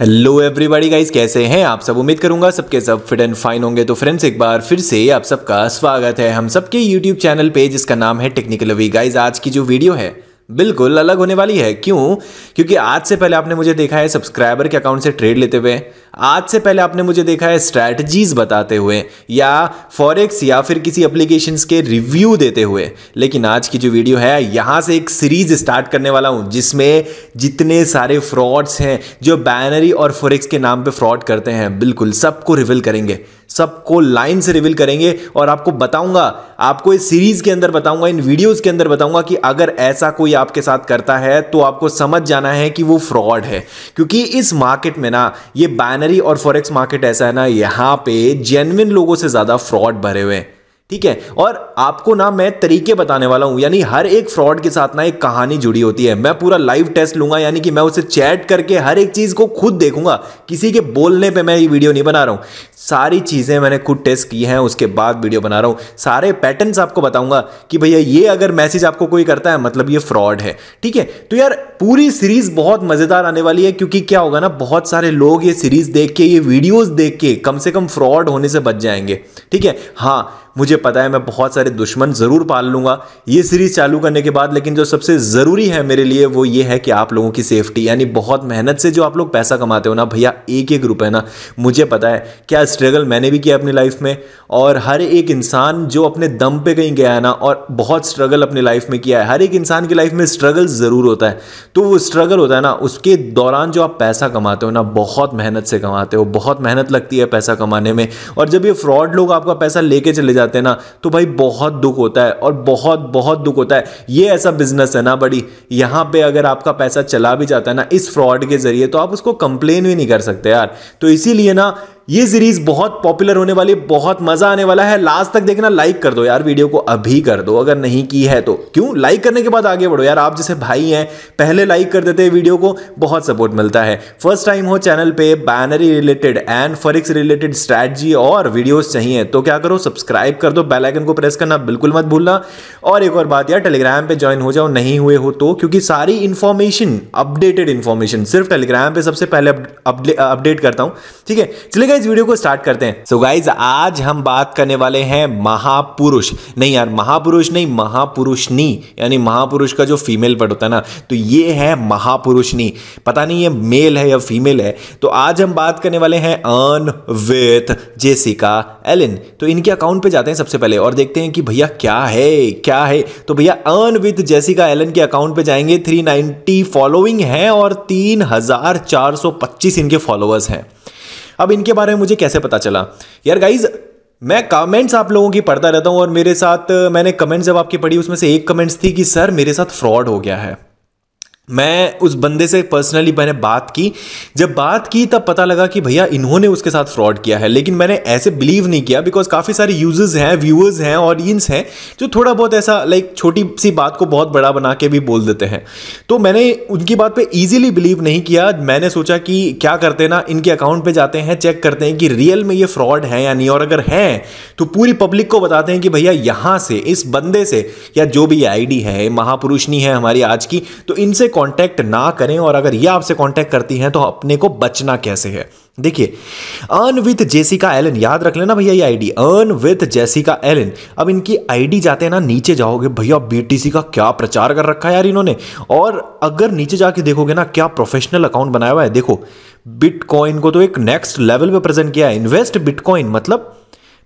Hello everybody guys कैसे हैं आप सब उम्मीद करूंगा सबके सब फिट एंड फाइन होंगे तो फ्रेंड्स एक बार फिर से आप सबका स्वागत है हम सबके यूट्यूब चैनल पे जिसका नाम है टेक्निकल वी गाइस आज की जो वीडियो है बिल्कुल अलग होने वाली है क्यों क्योंकि आज से पहले आपने मुझे देखा है सब्सक्राइबर के अकाउंट से ट्रेड लेते हुए आज से पहले आपने मुझे देखा है स्ट्रैटजीज बताते हुए या फॉरेक्स या फिर किसी एप्लीकेशन के रिव्यू देते हुए लेकिन आज की जो वीडियो है यहां से एक सीरीज स्टार्ट करने वाला हूं जिसमें जितने सारे फ्रॉड्स हैं जो बैनरी और फॉरेक्स के नाम पर फ्रॉड करते हैं बिल्कुल सबको रिविल करेंगे सबको लाइन से रिविल करेंगे और आपको बताऊंगा आपको इस सीरीज के अंदर बताऊंगा इन वीडियोज के अंदर बताऊंगा कि अगर ऐसा कोई आपके साथ करता है तो आपको समझ जाना है कि वो फ्रॉड है क्योंकि इस मार्केट में ना ये बैनर बाइनरी और फॉरेक्स मार्केट ऐसा है ना यहाँ पे जेनविन लोगों से ज्यादा फ्रॉड भरे हुए हैं ठीक है और आपको ना मैं तरीके बताने वाला हूं यानी हर एक फ्रॉड के साथ ना एक कहानी जुड़ी होती है मैं पूरा लाइव टेस्ट लूंगा यानी कि मैं उसे चैट करके हर एक चीज़ को खुद देखूंगा किसी के बोलने पे मैं ये वीडियो नहीं बना रहा हूं सारी चीज़ें मैंने खुद टेस्ट की हैं उसके बाद वीडियो बना रहा हूँ सारे पैटर्न्स आपको बताऊंगा कि भैया ये अगर मैसेज आपको कोई करता है मतलब ये फ्रॉड है ठीक है तो यार पूरी सीरीज़ बहुत मज़ेदार आने वाली है क्योंकि क्या होगा ना बहुत सारे लोग ये सीरीज़ देख के ये वीडियोज़ देख के कम से कम फ्रॉड होने से बच जाएंगे ठीक है हाँ मुझे मुझे पता है मैं बहुत सारे दुश्मन ज़रूर पाल लूंगा ये सीरीज़ चालू करने के बाद लेकिन जो सबसे ज़रूरी है मेरे लिए वो ये है कि आप लोगों की सेफ्टी यानी बहुत मेहनत से जो आप लोग पैसा कमाते हो ना भैया एक एक रुपए ना मुझे पता है क्या स्ट्रगल मैंने भी किया अपनी लाइफ में और हर एक इंसान जो अपने दम पे कहीं गया है ना और बहुत स्ट्रगल अपनी लाइफ में किया है हर एक इंसान की लाइफ में स्ट्रगल ज़रूर होता है तो वो स्ट्रगल होता है ना उसके दौरान जो आप पैसा कमाते हो ना बहुत मेहनत से कमाते हो बहुत मेहनत लगती है पैसा कमाने में और जब ये फ्रॉड लोग आपका पैसा लेके चले जाते हैं ना तो भाई बहुत दुख होता है और बहुत बहुत दुख होता है ये ऐसा बिजनेस है ना बड़ी यहाँ पे अगर आपका पैसा चला भी जाता है ना इस फ्रॉड के जरिए तो आप उसको कंप्लेन भी नहीं कर सकते यार तो इसीलिए ना ये सीरीज बहुत पॉपुलर होने वाली बहुत मजा आने वाला है लास्ट तक देखना लाइक कर दो यार वीडियो को अभी कर दो अगर नहीं की है तो क्यों लाइक करने के बाद आगे बढ़ो यार आप जैसे भाई हैं पहले लाइक कर देते हैं वीडियो को बहुत सपोर्ट मिलता है फर्स्ट टाइम हो चैनल पे binary related and forex related strategy और वीडियोज चाहिए तो क्या करो सब्सक्राइब कर दो बेलाइकन को प्रेस करना बिल्कुल मत भूलना और एक और बात यार टेलीग्राम पे ज्वाइन हो जाओ नहीं हुए हो तो क्योंकि सारी इन्फॉर्मेशन अपडेटेड इन्फॉर्मेशन सिर्फ टेलीग्राम पर सबसे पहले अपडेट करता हूँ ठीक है चलेगा गाइज वीडियो को स्टार्ट करते हैं सो so गाइज आज हम बात करने वाले हैं महापुरुष नहीं यार महापुरुष नहीं महापुरुष नी यानी महापुरुष का जो फीमेल वर्ड होता है ना तो ये है महापुरुष नी पता नहीं ये मेल है या फीमेल है तो आज हम बात करने वाले हैं अन विथ जेसिका एलिन तो इनके अकाउंट पे जाते हैं सबसे पहले और देखते हैं कि भैया क्या है क्या है तो भैया अन विथ जेसिका एलन के अकाउंट पे जाएंगे 390 फॉलोइंग है और 3425 इनके फॉलोअर्स हैं अब इनके बारे में मुझे कैसे पता चला यार गाइज मैं कमेंट्स आप लोगों की पढ़ता रहता हूँ और मेरे साथ मैंने कमेंट्स जब आपकी पढ़ी उसमें से एक कमेंट्स थी कि सर मेरे साथ फ्रॉड हो गया है मैं उस बंदे से पर्सनली मैंने बात की जब बात की तब पता लगा कि भैया इन्होंने उसके साथ फ्रॉड किया है लेकिन मैंने ऐसे बिलीव नहीं किया बिकॉज काफ़ी सारे यूजर्स हैं व्यूअर्स हैं ऑडियंस हैं जो थोड़ा बहुत ऐसा लाइक छोटी सी बात को बहुत बड़ा बना के भी बोल देते हैं तो मैंने उनकी बात पे ईजिली बिलीव नहीं किया मैंने सोचा कि क्या करते ना इनके अकाउंट पर जाते हैं चेक करते हैं कि रियल में ये फ्रॉड है या नहीं और अगर हैं तो पूरी पब्लिक को बताते हैं कि भैया यहाँ से इस बंदे से या जो भी आई है महापुरुषनी है हमारी आज की तो इनसे कांटेक्ट ना करें और अगर ये आपसे कांटेक्ट करती हैं तो अपने को बचना कैसे है देखिए अर्न विथ जेसिका एलन याद रख लेना भैया ये ID earn with Jessica Allen अब इनकी आईडी जाते हैं ना नीचे जाओगे भैया बीटीसी का क्या प्रचार कर रखा है यार इन्होंने और अगर नीचे जाके देखोगे ना क्या प्रोफेशनल अकाउंट बनाया हुआ है देखो बिटकॉइन को तो एक नेक्स्ट लेवल पे प्रेजेंट किया है इन्वेस्ट बिटकॉइन मतलब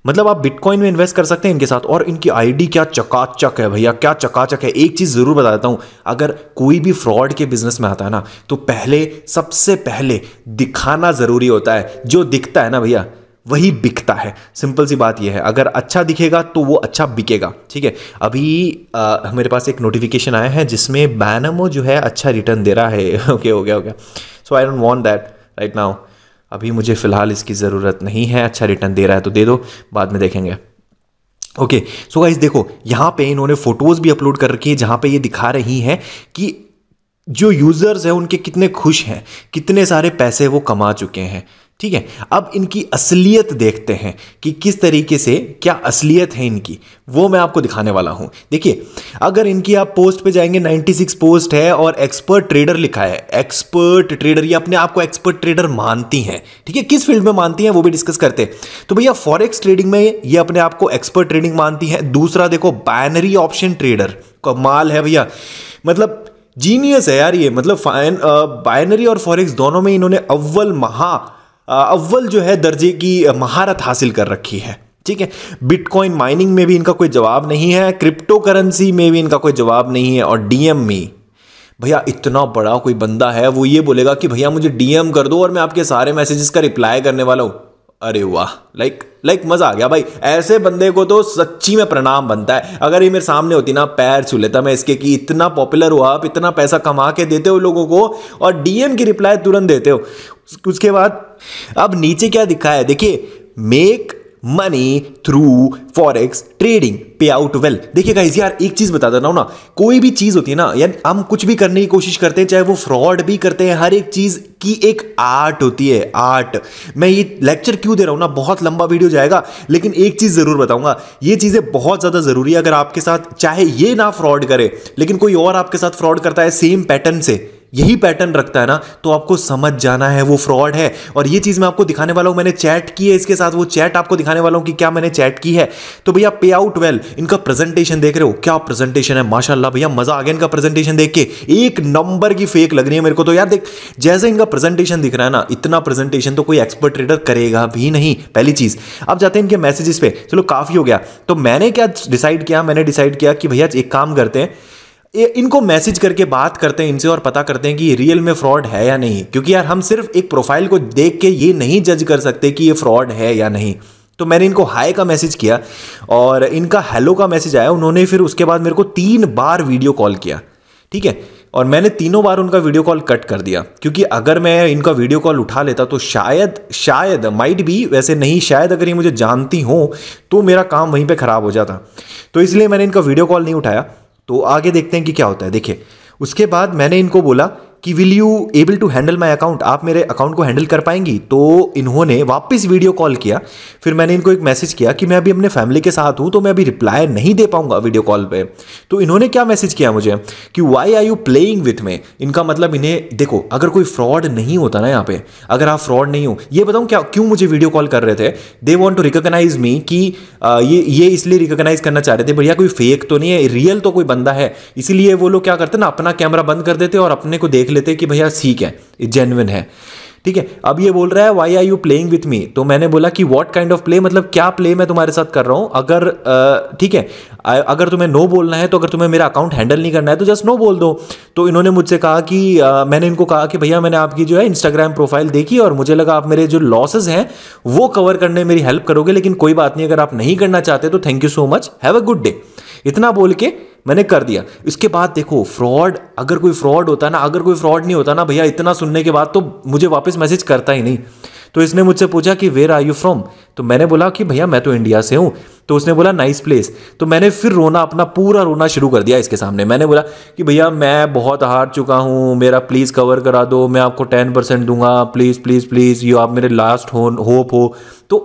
मतलब आप बिटकॉइन में इन्वेस्ट कर सकते हैं इनके साथ और इनकी आईडी क्या चकाचक है भैया क्या चकाचक है एक चीज़ ज़रूर बता देता हूँ अगर कोई भी फ्रॉड के बिजनेस में आता है ना तो पहले सबसे पहले दिखाना ज़रूरी होता है जो दिखता है ना भैया वही बिकता है सिंपल सी बात यह है अगर अच्छा दिखेगा तो वो अच्छा बिकेगा ठीक है अभी आ, मेरे पास एक नोटिफिकेशन आया है जिसमें बैनमो जो है अच्छा रिटर्न दे रहा है ओके हो गया हो गया so I don't want that right now अभी मुझे फ़िलहाल इसकी ज़रूरत नहीं है अच्छा रिटर्न दे रहा है तो दे दो बाद में देखेंगे ओके सो गाइज देखो यहाँ पे इन्होंने फ़ोटोज़ भी अपलोड कर रखी है जहाँ पे ये दिखा रही हैं कि जो यूज़र्स हैं उनके कितने खुश हैं कितने सारे पैसे वो कमा चुके हैं ठीक है अब इनकी असलियत देखते हैं कि किस तरीके से क्या असलियत है इनकी वो मैं आपको दिखाने वाला हूँ देखिए अगर इनकी आप पोस्ट पे जाएंगे 96 पोस्ट है और एक्सपर्ट ट्रेडर लिखा है एक्सपर्ट ट्रेडर ये अपने आप को एक्सपर्ट ट्रेडर मानती हैं ठीक है किस फील्ड में मानती हैं वो भी डिस्कस करते हैं तो भैया फॉरेक्स ट्रेडिंग में ये अपने आप को एक्सपर्ट ट्रेडिंग मानती है दूसरा देखो बैनरी ऑप्शन ट्रेडर कमाल है भैया मतलब जीनियस है यार ये मतलब बाइनरी और फॉरेक्स दोनों में इन्होंने अव्वल महा अव्वल जो है दर्जे की महारत हासिल कर रखी है ठीक है बिटकॉइन माइनिंग में भी इनका कोई जवाब नहीं है क्रिप्टो करेंसी में भी इनका कोई जवाब नहीं है और डीएम में भैया इतना बड़ा कोई बंदा है वो ये बोलेगा कि भैया मुझे डीएम कर दो और मैं आपके सारे मैसेजेस का रिप्लाई करने वाला हूँ अरे वाह लाइक लाइक मज़ा आ गया भाई ऐसे बंदे को तो सच्ची में प्रणाम बनता है अगर ये मेरे सामने होती ना पैर छू लेता मैं इसके कि इतना पॉपुलर हुआ आप इतना पैसा कमा के देते हो लोगों को और डीएम की रिप्लाई तुरंत देते हो उसके बाद अब नीचे क्या दिखा है देखिए make money through forex trading pay out well देखिए गाइज यार एक चीज बता देना हूँ ना कोई भी चीज होती है ना यार हम कुछ भी करने की कोशिश करते हैं चाहे वो फ्रॉड भी करते हैं हर एक चीज की एक आर्ट होती है आर्ट मैं ये लेक्चर क्यों दे रहा हूँ ना बहुत लंबा वीडियो जाएगा लेकिन एक चीज जरूर बताऊंगा ये चीजें बहुत ज्यादा जरूरी है अगर आपके साथ चाहे ये ना फ्रॉड करे लेकिन कोई और आपके साथ फ्रॉड करता है सेम पैटर्न से यही पैटर्न रखता है ना तो आपको समझ जाना है वो फ्रॉड है और ये चीज़ मैं आपको दिखाने वाला हूं मैंने चैट की है इसके साथ वो चैट आपको दिखाने वाला हूं कि क्या मैंने चैट की है तो भैया पे आउट वेल इनका प्रेजेंटेशन देख रहे हो क्या प्रेजेंटेशन है माशाल्लाह भैया मज़ा आ गया इनका प्रेजेंटेशन देख के एक नंबर की फेक लग रही है मेरे को तो यार देख जैसे इनका प्रेजेंटेशन दिख रहा है ना इतना प्रेजेंटेशन तो कोई एक्सपर्ट ट्रेडर करेगा भी नहीं पहली चीज़ अब जाते हैं इनके मैसेजेस पे चलो काफ़ी हो गया तो मैंने क्या डिसाइड किया मैंने डिसाइड किया कि भैया एक काम करते हैं इनको मैसेज करके बात करते हैं इनसे और पता करते हैं कि ये रियल में फ्रॉड है या नहीं क्योंकि यार हम सिर्फ एक प्रोफाइल को देख के ये नहीं जज कर सकते कि ये फ्रॉड है या नहीं तो मैंने इनको हाई का मैसेज किया और इनका हेलो का मैसेज आया उन्होंने फिर उसके बाद मेरे को तीन बार वीडियो कॉल किया ठीक है और मैंने तीनों बार उनका वीडियो कॉल कट कर दिया क्योंकि अगर मैं इनका वीडियो कॉल उठा लेता तो शायद शायद माइट भी वैसे नहीं शायद अगर ये मुझे जानती हो तो मेरा काम वहीं पे ख़राब हो जाता तो इसलिए मैंने इनका वीडियो कॉल नहीं उठाया तो आगे देखते हैं कि क्या होता है देखिए उसके बाद मैंने इनको बोला कि will you able to handle my account आप मेरे अकाउंट को हैंडल कर पाएंगी तो इन्होंने वापस वीडियो कॉल किया फिर मैंने इनको एक मैसेज किया कि मैं अभी अपने फैमिली के साथ हूँ तो मैं अभी रिप्लाई नहीं दे पाऊंगा वीडियो कॉल पे तो इन्होंने क्या मैसेज किया मुझे कि why are you playing with me इनका मतलब इन्हें देखो अगर कोई फ्रॉड नहीं होता ना यहाँ पे अगर आप फ्रॉड नहीं हो ये बताऊँ क्या क्यों मुझे वीडियो कॉल कर रहे थे they want to recognise me कि ये ये इसलिए रिकोगनाइज करना चाह रहे थे भैया कोई फेक तो नहीं है रियल तो कोई बंदा है इसीलिए वो लोग क्या करते ना अपना कैमरा बंद कर देते और अपने को देख देख लेते कि भैया सीख है जेनविन है ठीक है अब ये बोल रहा है why are you playing with me तो मैंने बोला कि वॉट काइंड ऑफ प्ले मतलब क्या प्ले मैं तुम्हारे साथ कर रहा हूँ अगर ठीक है अगर तुम्हें नो बोलना है तो अगर तुम्हें मेरा अकाउंट हैंडल नहीं करना है तो जस्ट नो बोल दो तो इन्होंने मुझसे कहा कि आ, मैंने इनको कहा कि भैया मैंने आपकी जो है इंस्टाग्राम प्रोफाइल देखी और मुझे लगा आप मेरे जो लॉसेज हैं वो कवर करने मेरी हेल्प करोगे लेकिन कोई बात नहीं अगर आप नहीं करना चाहते तो thank you so much have a good day इतना बोल के मैंने कर दिया इसके बाद देखो फ्रॉड अगर कोई फ्रॉड होता ना अगर कोई फ्रॉड नहीं होता ना भैया इतना सुनने के बाद तो मुझे वापस मैसेज करता ही नहीं तो इसने मुझसे पूछा कि वेर आर यू फ्रॉम तो मैंने बोला कि भैया मैं तो इंडिया से हूँ तो उसने बोला नाइस प्लेस तो मैंने फिर रोना अपना पूरा रोना शुरू कर दिया इसके सामने मैंने बोला कि भैया मैं बहुत हार चुका हूँ मेरा प्लीज़ कवर करा दो मैं आपको टेन परसेंट दूंगा प्लीज़ प्लीज़ प्लीज़ यू आप मेरे लास्ट हो होप हो तो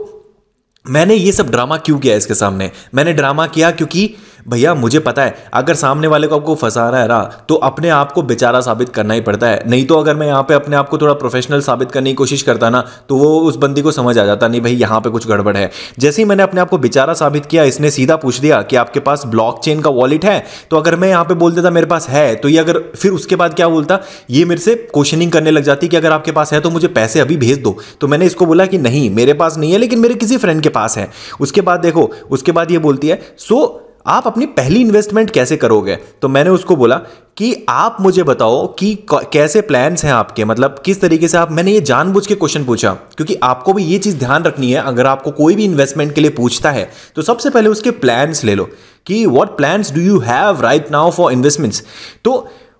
मैंने ये सब ड्रामा क्यों किया इसके सामने मैंने ड्रामा किया क्योंकि भैया मुझे पता है अगर सामने वाले को आपको फंसाना है ना तो अपने आप को बेचारा साबित करना ही पड़ता है नहीं तो अगर मैं यहाँ पे अपने आप को थोड़ा प्रोफेशनल साबित करने की कोशिश करता ना तो वो उस बंदी को समझ आ जाता नहीं भाई यहाँ पे कुछ गड़बड़ है जैसे ही मैंने अपने आप को बेचारा साबित किया इसने सीधा पूछ दिया कि आपके पास ब्लॉक का वॉलेट है तो अगर मैं यहाँ पे बोल देता मेरे पास है तो ये अगर फिर उसके बाद क्या बोलता ये मेरे से क्वेश्चनिंग करने लग जाती कि अगर आपके पास है तो मुझे पैसे अभी भेज दो तो मैंने इसको बोला कि नहीं मेरे पास नहीं है लेकिन मेरे किसी फ्रेंड के पास है उसके बाद देखो उसके बाद ये बोलती है सो so, आप अपनी पहली इन्वेस्टमेंट कैसे करोगे तो मैंने उसको बोला कि आप मुझे बताओ कि कैसे प्लान्स हैं आपके मतलब किस तरीके से आप मैंने ये जानबूझ के क्वेश्चन पूछा क्योंकि आपको भी ये चीज़ ध्यान रखनी है अगर आपको कोई भी इन्वेस्टमेंट के लिए पूछता है तो सबसे पहले उसके प्लान्स ले लो कि what plans do you have right now for investments तो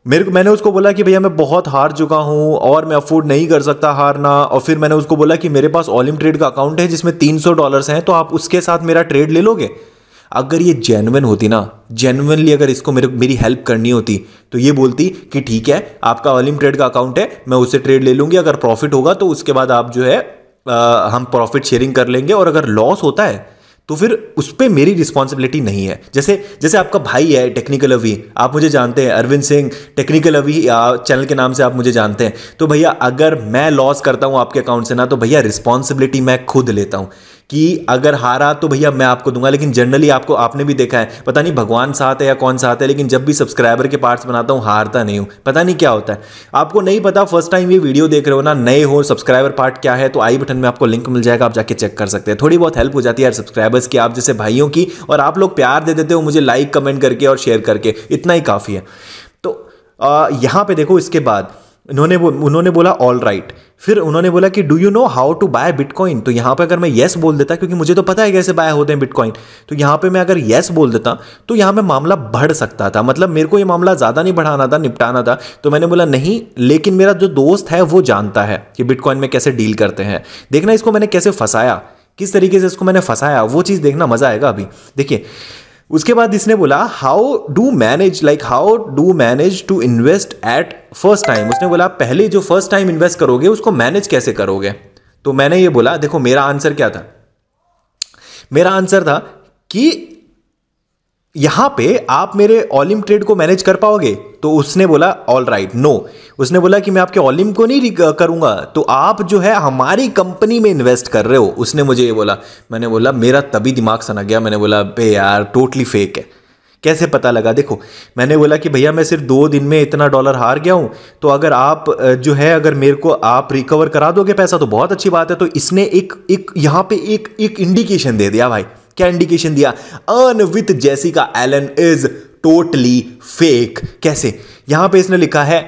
मेरे को मैंने उसको बोला कि भैया मैं बहुत हार चुका हूँ और मैं अफोर्ड नहीं कर सकता हारना और फिर मैंने उसको बोला कि मेरे पास ऑलिम ट्रेड का अकाउंट है जिसमें सौ डॉलर्स हैं तो आप उसके साथ मेरा ट्रेड ले लोगे अगर ये जेनुअन होती ना जेनुअनली अगर इसको मेरे मेरी हेल्प करनी होती तो ये बोलती कि ठीक है आपका ऑलिम ट्रेड का अकाउंट है मैं उसे ट्रेड ले लूँगी अगर प्रॉफिट होगा तो उसके बाद आप जो है आ, हम प्रॉफिट शेयरिंग कर लेंगे और अगर लॉस होता है तो फिर उस पर मेरी रिस्पॉन्सिबिलिटी नहीं है जैसे जैसे आपका भाई है टेक्निकल अवी आप मुझे जानते हैं अरविंद सिंह टेक्निकल अवी चैनल के नाम से आप मुझे जानते हैं तो भैया अगर मैं लॉस करता हूँ आपके अकाउंट से ना तो भैया रिस्पॉन्सिबिलिटी मैं खुद लेता हूँ कि अगर हारा तो भैया मैं आपको दूंगा लेकिन जनरली आपको आपने भी देखा है पता नहीं भगवान साथ है या कौन साथ है लेकिन जब भी सब्सक्राइबर के पार्ट्स बनाता हूँ हारता नहीं हूँ पता नहीं क्या होता है आपको नहीं पता फर्स्ट टाइम ये वीडियो देख रहे हो ना नए हो सब्सक्राइबर पार्ट क्या है तो आई बटन में आपको लिंक मिल जाएगा आप जाके चेक कर सकते हैं थोड़ी बहुत हेल्प हो जाती है यार सब्सक्राइबर्स की आप जैसे भाइयों की और आप लोग प्यार दे देते हो मुझे लाइक कमेंट करके और शेयर करके इतना ही काफ़ी है तो यहाँ पर देखो इसके बाद उन्होंने उन्होंने बोला ऑल राइट right. फिर उन्होंने बोला कि do you know how to buy bitcoin तो यहाँ पे अगर मैं येस बोल देता क्योंकि मुझे तो पता है कैसे बाय होते हैं बिटकॉइन तो यहाँ पे मैं अगर येस बोल देता तो यहाँ पे मामला बढ़ सकता था मतलब मेरे को ये मामला ज़्यादा नहीं बढ़ाना था निपटाना था तो मैंने बोला नहीं लेकिन मेरा जो दोस्त है वो जानता है कि बिटकॉइन में कैसे डील करते हैं देखना इसको मैंने कैसे फंसाया किस तरीके से इसको मैंने फंसाया वो चीज़ देखना मज़ा आएगा अभी देखिए उसके बाद इसने बोला how do manage like how do manage to invest at first time उसने बोला पहले जो फर्स्ट टाइम इन्वेस्ट करोगे उसको मैनेज कैसे करोगे तो मैंने ये बोला देखो मेरा आंसर क्या था मेरा आंसर था कि यहाँ पे आप मेरे ऑलिम ट्रेड को मैनेज कर पाओगे तो उसने बोला ऑल राइट नो उसने बोला कि मैं आपके ऑलिम को नहीं करूँगा तो आप जो है हमारी कंपनी में इन्वेस्ट कर रहे हो उसने मुझे ये बोला मैंने बोला मेरा तभी दिमाग सना गया मैंने बोला बे यार टोटली फेक है कैसे पता लगा देखो मैंने बोला कि भैया मैं सिर्फ दो दिन में इतना डॉलर हार गया हूँ तो अगर आप जो है अगर मेरे को आप रिकवर करा दोगे पैसा तो बहुत अच्छी बात है तो इसने एक एक यहाँ पे एक एक इंडिकेशन दे दिया भाई क्या इंडिकेशन दिया अर्न विथ का एलन इज टोटली फेक कैसे यहां पे इसने लिखा है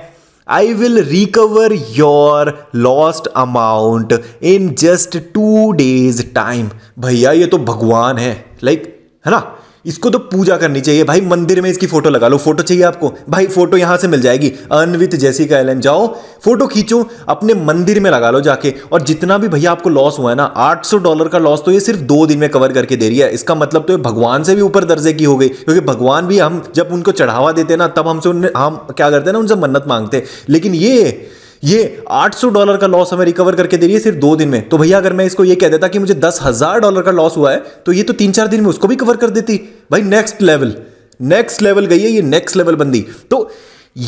I will recover your lost amount in just two days time भैया ये तो भगवान है लाइक like, है ना इसको तो पूजा करनी चाहिए भाई मंदिर में इसकी फोटो लगा लो फोटो चाहिए आपको भाई फोटो यहाँ से मिल जाएगी अनवित जैसी का एलन जाओ फोटो खींचो अपने मंदिर में लगा लो जाके और जितना भी भैया आपको लॉस हुआ है ना 800 डॉलर का लॉस तो ये सिर्फ दो दिन में कवर करके दे रही है इसका मतलब तो ये भगवान से भी ऊपर दर्जे की हो गई क्योंकि भगवान भी हम जब उनको चढ़ावा देते ना तब हमसे उन हम क्या करते हैं ना उनसे मन्नत मांगते लेकिन ये ये 800 डॉलर का लॉस हमें रिकवर करके दे रही है सिर्फ दो दिन में तो भैया अगर मैं इसको ये कह देता कि मुझे दस हजार डॉलर का लॉस हुआ है तो ये तो तीन चार दिन में उसको भी कवर कर देती भाई नेक्स्ट लेवल नेक्स्ट लेवल गई है ये नेक्स्ट लेवल बंदी तो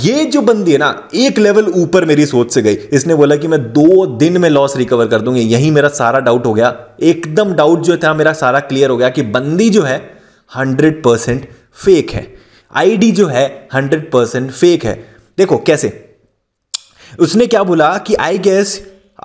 ये जो बंदी है ना एक लेवल ऊपर मेरी सोच से गई इसने बोला कि मैं दो दिन में लॉस रिकवर कर दूंगी यही मेरा सारा डाउट हो गया एकदम डाउट जो था मेरा सारा क्लियर हो गया कि बंदी जो है हंड्रेड परसेंट फेक है आईडी जो है हंड्रेड परसेंट फेक है देखो कैसे उसने क्या बोला कि I guess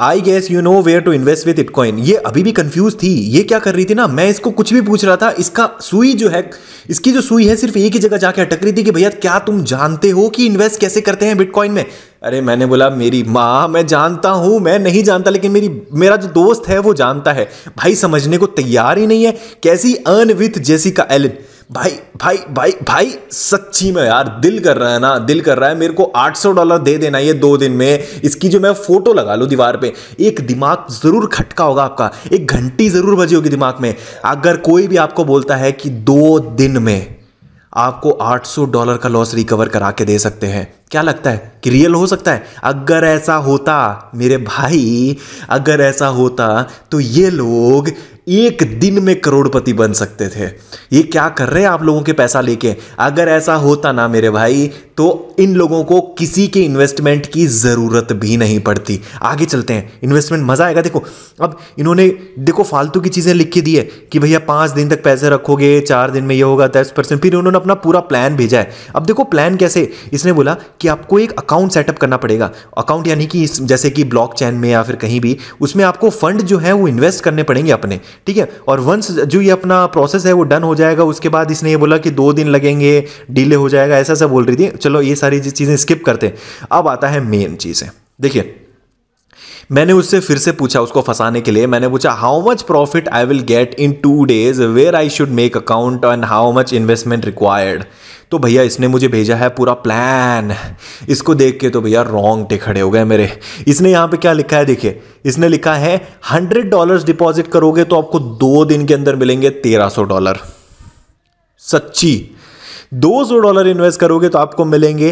I guess you know where to invest with bitcoin ये अभी भी कंफ्यूज थी ये क्या कर रही थी ना मैं इसको कुछ भी पूछ रहा था इसका सुई जो है इसकी जो सुई है सिर्फ एक ही जगह जाके अटक रही थी कि भैया क्या तुम जानते हो कि इन्वेस्ट कैसे करते हैं बिटकॉइन में अरे मैंने बोला मेरी माँ मैं जानता हूँ मैं नहीं जानता लेकिन मेरी मेरा जो दोस्त है वो जानता है भाई समझने को तैयार ही नहीं है कैसी अर्न विथ जेसी का एलिन भाई भाई भाई भाई सच्ची में यार दिल कर रहा है ना दिल कर रहा है मेरे को 800 डॉलर दे देना ये दो दिन में इसकी जो मैं फोटो लगा लूँ दीवार पे एक दिमाग ज़रूर खटका होगा आपका एक घंटी ज़रूर बजी होगी दिमाग में अगर कोई भी आपको बोलता है कि दो दिन में आपको 800 डॉलर का लॉस रिकवर करा के दे सकते हैं क्या लगता है कि रियल हो सकता है अगर ऐसा होता मेरे भाई अगर ऐसा होता तो ये लोग एक दिन में करोड़पति बन सकते थे ये क्या कर रहे हैं आप लोगों के पैसा लेके अगर ऐसा होता ना मेरे भाई तो इन लोगों को किसी के इन्वेस्टमेंट की ज़रूरत भी नहीं पड़ती आगे चलते हैं इन्वेस्टमेंट मज़ा आएगा देखो अब इन्होंने देखो फालतू की चीज़ें लिख के दी है कि भैया पाँच दिन तक पैसे रखोगे चार दिन में ये होगा दस परसेंट फिर उन्होंने अपना पूरा प्लान भेजा है अब देखो प्लान कैसे इसने बोला कि आपको एक अकाउंट सेटअप करना पड़ेगा अकाउंट यानी कि जैसे कि ब्लॉक चैन में या फिर कहीं भी उसमें आपको फंड जो है वो इन्वेस्ट करने पड़ेंगे अपने ठीक है और वंस जो ये अपना प्रोसेस है वो डन हो जाएगा उसके बाद इसने ये बोला कि दो दिन लगेंगे डिले हो जाएगा ऐसा ऐसा बोल रही थी चलो ये सारी चीज़ें स्किप करते हैं अब आता है मेन चीज़ें देखिए मैंने उससे फिर से पूछा उसको फंसाने के लिए मैंने पूछा how much profit I will get in two days where I should make account and how much investment required तो भैया इसने मुझे भेजा है पूरा प्लान इसको देख के तो भैया रॉन्ग टे खड़े हो गए मेरे इसने यहाँ पे क्या लिखा है देखिए इसने लिखा है हंड्रेड डॉलर डिपॉजिट करोगे तो आपको दो दिन के अंदर मिलेंगे तेरह सौ डॉलर सच्ची दो सौ डॉलर इन्वेस्ट करोगे तो आपको मिलेंगे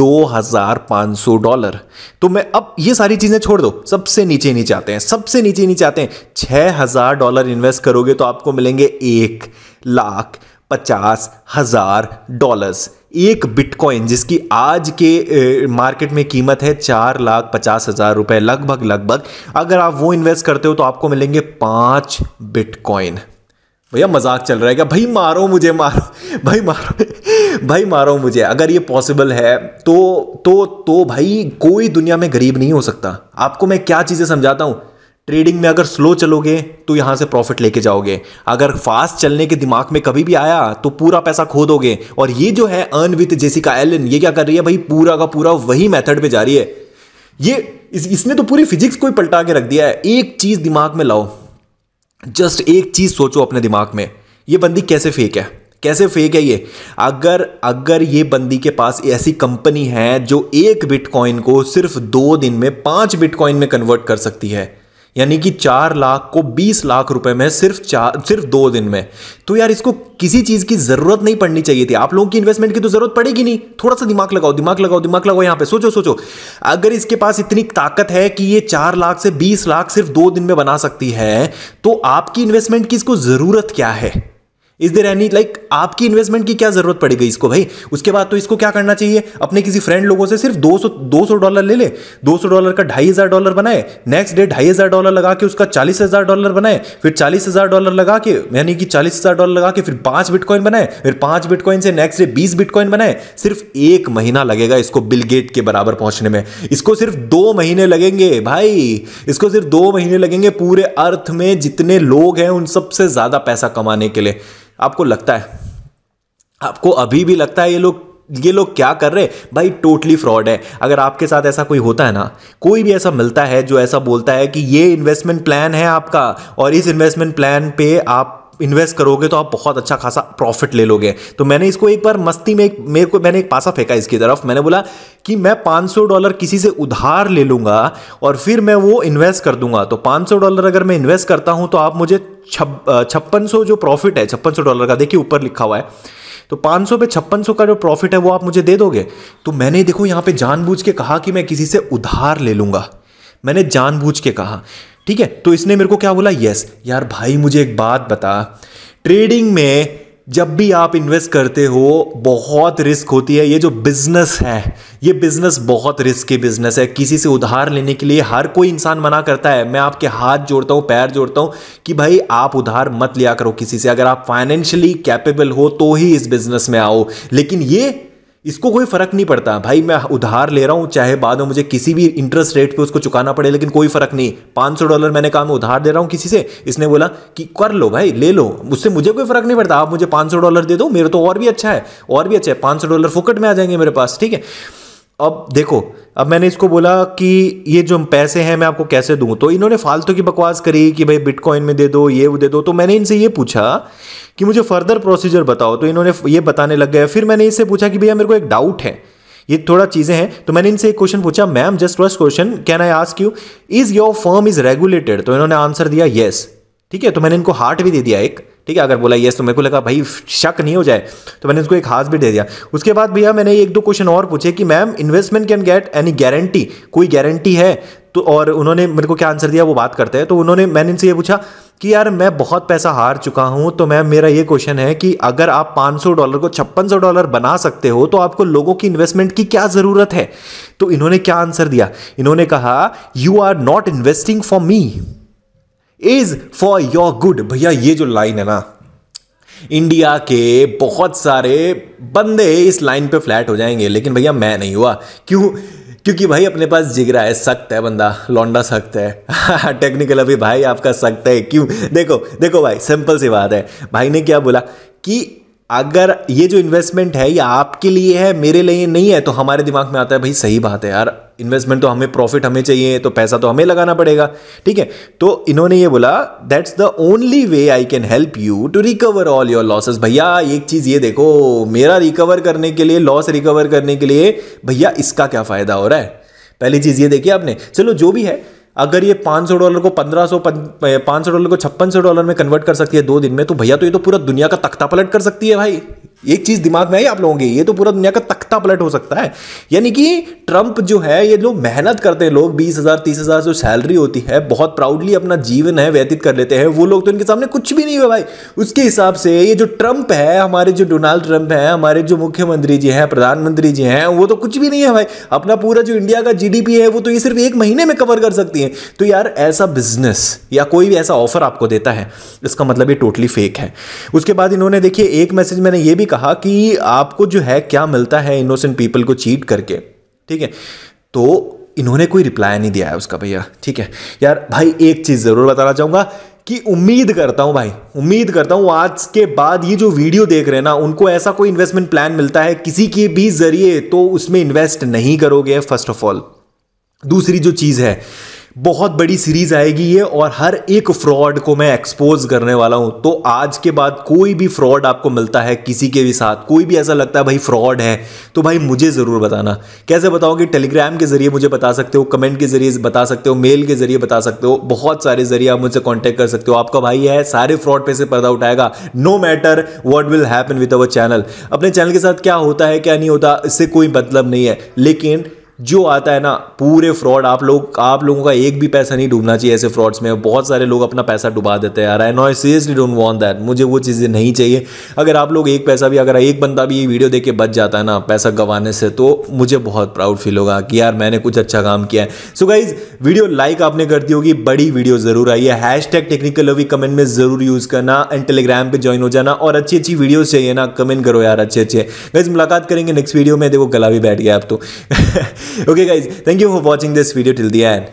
दो हजार पाँच सौ डॉलर तो मैं अब ये सारी चीज़ें छोड़ दो सबसे नीचे नीचे आते हैं सबसे नीचे नीचे आते हैं छः हजार डॉलर इन्वेस्ट करोगे तो आपको मिलेंगे एक लाख पचास हज़ार डॉलर्स एक बिटकॉइन जिसकी आज के मार्केट में कीमत है चार लाख पचास हज़ार रुपए लगभग लगभग अगर आप वो इन्वेस्ट करते हो तो आपको मिलेंगे पांच बिटकॉइन भैया मजाक चल रहा है क्या भाई मारो मुझे मारो भाई मारो भाई मारो मुझे अगर ये पॉसिबल है तो तो तो भाई कोई दुनिया में गरीब नहीं हो सकता आपको मैं क्या चीज़ें समझाता हूँ ट्रेडिंग में अगर स्लो चलोगे तो यहाँ से प्रॉफिट लेके जाओगे अगर फास्ट चलने के दिमाग में कभी भी आया तो पूरा पैसा खो दोगे और ये जो है अर्न विथ जेसिका एलन ये क्या कर रही है भाई पूरा का पूरा वही मेथड पे जा रही है ये इस, इसने तो पूरी फिजिक्स को ही पलटा के रख दिया है एक चीज़ दिमाग में लाओ जस्ट एक चीज़ सोचो अपने दिमाग में ये बंदी कैसे फेक है कैसे फेक है ये अगर अगर ये बंदी के पास ऐसी कंपनी है जो एक बिटकॉइन को सिर्फ दो दिन में पाँच बिटकॉइन में कन्वर्ट कर सकती है यानी कि चार लाख को बीस लाख रुपए में सिर्फ चार सिर्फ दो दिन में तो यार इसको किसी चीज़ की ज़रूरत नहीं पड़नी चाहिए थी आप लोगों की इन्वेस्टमेंट की तो ज़रूरत पड़ेगी नहीं थोड़ा सा दिमाग लगाओ दिमाग लगाओ दिमाग लगाओ यहाँ पे सोचो सोचो अगर इसके पास इतनी ताकत है कि ये चार लाख से बीस लाख सिर्फ दो दिन में बना सकती है तो आपकी इन्वेस्टमेंट की इसको ज़रूरत क्या है इज देर एनी लाइक आपकी इन्वेस्टमेंट की क्या जरूरत पड़ेगी इसको भाई उसके बाद तो इसको क्या करना चाहिए अपने किसी फ्रेंड लोगों से सिर्फ 200 200 डॉलर ले ले 200 डॉलर का ढाई हज़ार डॉलर बनाए नेक्स्ट डे ढाई हज़ार डॉलर लगा के उसका चालीस हज़ार डॉलर बनाए फिर चालीस हज़ार डॉलर लगा के यानी कि चालीस हज़ार डॉलर लगा के फिर पांच बिटकॉइन बनाए फिर पांच बिटकॉइन से नेक्स्ट डे बीस बिटकॉइन बनाए सिर्फ एक महीना लगेगा इसको बिलगेट के बराबर पहुंचने में इसको सिर्फ दो महीने लगेंगे भाई इसको सिर्फ दो महीने लगेंगे पूरे अर्थ में जितने लोग हैं उन सबसे ज़्यादा पैसा कमाने के लिए आपको लगता है आपको अभी भी लगता है ये लोग ये लोग क्या कर रहे हैं भाई टोटली फ्रॉड है अगर आपके साथ ऐसा कोई होता है ना कोई भी ऐसा मिलता है जो ऐसा बोलता है कि ये इन्वेस्टमेंट प्लान है आपका और इस इन्वेस्टमेंट प्लान पे आप इन्वेस्ट करोगे तो आप बहुत अच्छा खासा प्रॉफिट ले लोगे तो मैंने इसको एक बार मस्ती में एक मेरे को मैंने एक पासा फेंका इसकी तरफ मैंने बोला कि मैं 500 डॉलर किसी से उधार ले लूँगा और फिर मैं वो इन्वेस्ट कर दूंगा तो 500 डॉलर अगर मैं इन्वेस्ट करता हूँ तो आप मुझे छप्पन सौ जो प्रॉफिट है छप्पन सौ डॉलर का देखिए ऊपर लिखा हुआ है तो 500 पे छप्पन का जो प्रॉफिट है वो आप मुझे दे दोगे तो मैंने देखो यहाँ पे जानबूझ के कहा कि मैं किसी से उधार ले लूँगा मैंने जानबूझ के कहा ठीक है तो इसने मेरे को क्या बोला यस यार भाई मुझे एक बात बता ट्रेडिंग में जब भी आप इन्वेस्ट करते हो बहुत रिस्क होती है ये जो बिज़नेस है ये बिज़नेस बहुत रिस्क की बिज़नेस है किसी से उधार लेने के लिए हर कोई इंसान मना करता है मैं आपके हाथ जोड़ता हूँ पैर जोड़ता हूँ कि भाई आप उधार मत लिया करो किसी से अगर आप फाइनेंशियली कैपेबल हो तो ही इस बिज़नेस में आओ लेकिन ये इसको कोई फ़र्क नहीं पड़ता भाई मैं उधार ले रहा हूँ चाहे बाद में मुझे किसी भी इंटरेस्ट रेट पे उसको चुकाना पड़े लेकिन कोई फ़र्क नहीं पाँच सौ डॉलर मैंने कहा मैं उधार दे रहा हूँ किसी से इसने बोला कि कर लो भाई ले लो उससे मुझे कोई फ़र्क नहीं पड़ता आप मुझे पाँच सौ डॉलर दे दो मेरे तो और भी अच्छा है और भी अच्छा है पाँच सौ डॉलर फुकट में आ जाएंगे मेरे पास ठीक है अब देखो अब मैंने इसको बोला कि ये जो पैसे हैं मैं आपको कैसे दूँ तो इन्होंने फालतू की बकवास करी कि भाई बिटकॉइन में दे दो ये वो दे दो तो मैंने इनसे ये पूछा कि मुझे फर्दर प्रोसीजर बताओ तो इन्होंने ये बताने लग गया फिर मैंने इससे पूछा कि भैया मेरे को एक डाउट है ये थोड़ा चीज़ें हैं तो मैंने इनसे एक क्वेश्चन पूछा ma'am just first question can I ask you is your firm is regulated तो इन्होंने आंसर दिया येस ठीक है तो मैंने इनको हार्ट भी दे दिया एक ठीक है अगर बोला यस तो मेरे को लगा भाई शक नहीं हो जाए तो मैंने उसको एक हाथ भी दे दिया उसके बाद भैया मैंने एक दो क्वेश्चन और पूछे कि ma'am investment can get any guarantee कोई गारंटी है तो और उन्होंने मेरे को क्या आंसर दिया वो बात करते हैं तो उन्होंने मैंने इनसे ये पूछा कि यार मैं बहुत पैसा हार चुका हूं तो मैम मेरा ये क्वेश्चन है कि अगर आप 500 डॉलर को छप्पन डॉलर बना सकते हो तो आपको लोगों की इन्वेस्टमेंट की क्या ज़रूरत है तो इन्होंने क्या आंसर दिया इन्होंने कहा you are not investing for me is for your good भैया ये जो लाइन है ना इंडिया के बहुत सारे बंदे इस लाइन पे फ्लैट हो जाएंगे लेकिन भैया मैं नहीं हुआ क्यों क्योंकि भाई अपने पास जिगरा है सख्त है बंदा लौंडा सख्त है टेक्निकल अभी भाई आपका सख्त है क्यों देखो देखो भाई सिंपल सी बात है भाई ने क्या बोला कि अगर ये जो इन्वेस्टमेंट है ये आपके लिए है मेरे लिए नहीं है तो हमारे दिमाग में आता है भाई सही बात है यार इन्वेस्टमेंट तो हमें प्रॉफिट हमें चाहिए तो पैसा तो हमें लगाना पड़ेगा ठीक है तो इन्होंने ये बोला that's the only way I can help you to recover all your losses भैया एक चीज़ ये देखो मेरा रिकवर करने के लिए लॉस रिकवर करने के लिए भैया इसका क्या फ़ायदा हो रहा है पहली चीज़ ये देखिए आपने चलो जो भी है अगर ये पाँच सौ डॉलर को पंद्रह सौ पाँच सौ डॉलर को छप्पन सौ डॉलर में कन्वर्ट कर सकती है दो दिन में तो भैया तो ये तो पूरा दुनिया का तख्ता पलट कर सकती है भाई एक चीज़ दिमाग में आई आप लोगों की ये तो पूरा दुनिया का तख्ता पलट हो सकता है यानी कि ट्रंप जो है ये लोग मेहनत करते हैं लोग बीस हज़ार तीस हज़ार जो सैलरी होती है बहुत प्राउडली अपना जीवन है व्यतीत कर लेते हैं वो लोग तो इनके सामने कुछ भी नहीं हुआ भाई उसके हिसाब से ये जो ट्रंप है हमारे जो डोनाल्ड ट्रंप है हमारे जो मुख्यमंत्री जी हैं प्रधानमंत्री जी हैं वो तो कुछ भी नहीं है भाई अपना पूरा जो इंडिया का जी है वो तो ये सिर्फ एक महीने में कवर कर सकती है करती हैं तो यार ऐसा बिजनेस या कोई भी ऐसा ऑफर आपको देता है इसका मतलब ये टोटली फेक है उसके बाद इन्होंने देखिए एक मैसेज मैंने ये भी कहा कि आपको जो है क्या मिलता है इनोसेंट पीपल को चीट करके ठीक है तो इन्होंने कोई रिप्लाई नहीं दिया है उसका भैया ठीक है यार भाई एक चीज़ ज़रूर बताना चाहूँगा कि उम्मीद करता हूँ भाई उम्मीद करता हूँ आज के बाद ये जो वीडियो देख रहे हैं ना उनको ऐसा कोई इन्वेस्टमेंट प्लान मिलता है किसी के भी जरिए तो उसमें इन्वेस्ट नहीं करोगे फर्स्ट ऑफ ऑल दूसरी जो चीज़ है बहुत बड़ी सीरीज आएगी ये और हर एक फ्रॉड को मैं एक्सपोज करने वाला हूँ तो आज के बाद कोई भी फ्रॉड आपको मिलता है किसी के भी साथ कोई भी ऐसा लगता है भाई फ्रॉड है तो भाई मुझे ज़रूर बताना कैसे बताओगे टेलीग्राम के ज़रिए मुझे बता सकते हो कमेंट के ज़रिए बता सकते हो मेल के ज़रिए बता सकते हो बहुत सारे ज़रिए आप मुझसे कॉन्टैक्ट कर सकते हो आपका भाई है सारे फ्रॉड पे से पर्दा उठाएगा no matter what will happen with our channel अपने चैनल के साथ क्या होता है क्या नहीं होता इससे कोई मतलब नहीं है लेकिन जो आता है ना पूरे फ्रॉड आप लोग आप लोगों का एक भी पैसा नहीं डूबना चाहिए ऐसे फ्रॉड्स में बहुत सारे लोग अपना पैसा डुबा देते हैं यार I know I seriously don't want that मुझे वो चीज़ें नहीं चाहिए अगर आप लोग एक पैसा भी अगर एक बंदा भी ये वीडियो देख के बच जाता है ना पैसा गंवाने से तो मुझे बहुत प्राउड फील होगा कि यार मैंने कुछ अच्छा काम किया है सो गाइज वीडियो लाइक आपने कर दी होगी बड़ी वीडियो ज़रूर आई है hashtag technical Lavi comment में ज़रूर यूज़ करना एंड टेलीग्राम पर ज्वाइन हो जाना और अच्छी अच्छी वीडियोज़ चाहिए ना कमेंट करो यार अच्छे अच्छे गाइज मुलाकात करेंगे नेक्स्ट वीडियो में देखो गला भी बैठ गया आप तो okay guys, thank you for watching this video till the end.